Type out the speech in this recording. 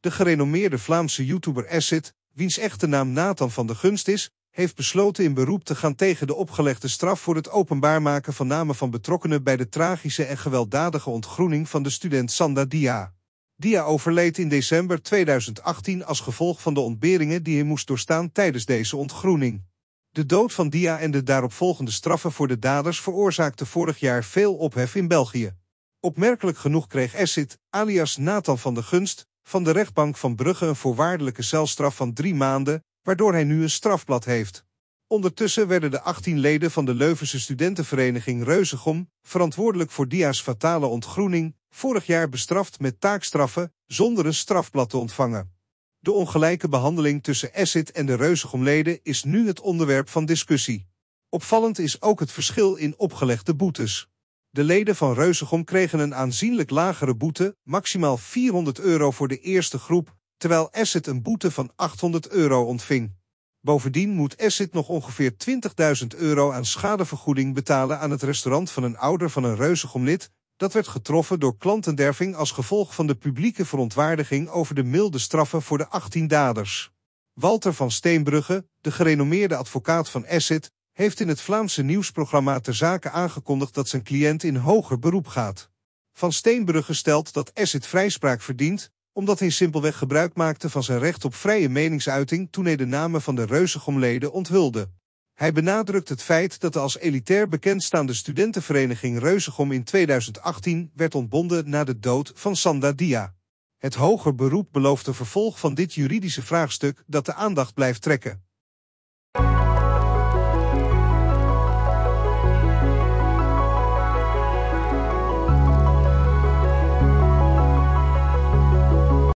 De gerenommeerde Vlaamse YouTuber Acid, wiens echte naam Nathan van de Gunst is, heeft besloten in beroep te gaan tegen de opgelegde straf voor het openbaar maken van namen van betrokkenen bij de tragische en gewelddadige ontgroening van de student Sanda Dia. Dia overleed in december 2018 als gevolg van de ontberingen die hij moest doorstaan tijdens deze ontgroening. De dood van Dia en de daaropvolgende straffen voor de daders veroorzaakte vorig jaar veel ophef in België. Opmerkelijk genoeg kreeg Essit, alias Nathan van de Gunst, van de rechtbank van Brugge een voorwaardelijke celstraf van drie maanden, waardoor hij nu een strafblad heeft. Ondertussen werden de 18 leden van de Leuvense studentenvereniging Reuzegom, verantwoordelijk voor Dia's fatale ontgroening, vorig jaar bestraft met taakstraffen zonder een strafblad te ontvangen. De ongelijke behandeling tussen Essit en de Reuzegom-leden is nu het onderwerp van discussie. Opvallend is ook het verschil in opgelegde boetes. De leden van Reuzegom kregen een aanzienlijk lagere boete, maximaal 400 euro voor de eerste groep, terwijl Asset een boete van 800 euro ontving. Bovendien moet Asset nog ongeveer 20.000 euro aan schadevergoeding betalen aan het restaurant van een ouder van een Reuzegom-lid, dat werd getroffen door klantenderving als gevolg van de publieke verontwaardiging over de milde straffen voor de 18 daders. Walter van Steenbrugge, de gerenommeerde advocaat van Asset, heeft in het Vlaamse nieuwsprogramma Ter Zaken aangekondigd dat zijn cliënt in hoger beroep gaat. Van Steenbrugge stelt dat Asset vrijspraak verdient, omdat hij simpelweg gebruik maakte van zijn recht op vrije meningsuiting toen hij de namen van de Reuzegomleden onthulde. Hij benadrukt het feit dat de als elitair bekendstaande studentenvereniging Reuzegom in 2018 werd ontbonden na de dood van Sanda Dia. Het hoger beroep belooft een vervolg van dit juridische vraagstuk dat de aandacht blijft trekken.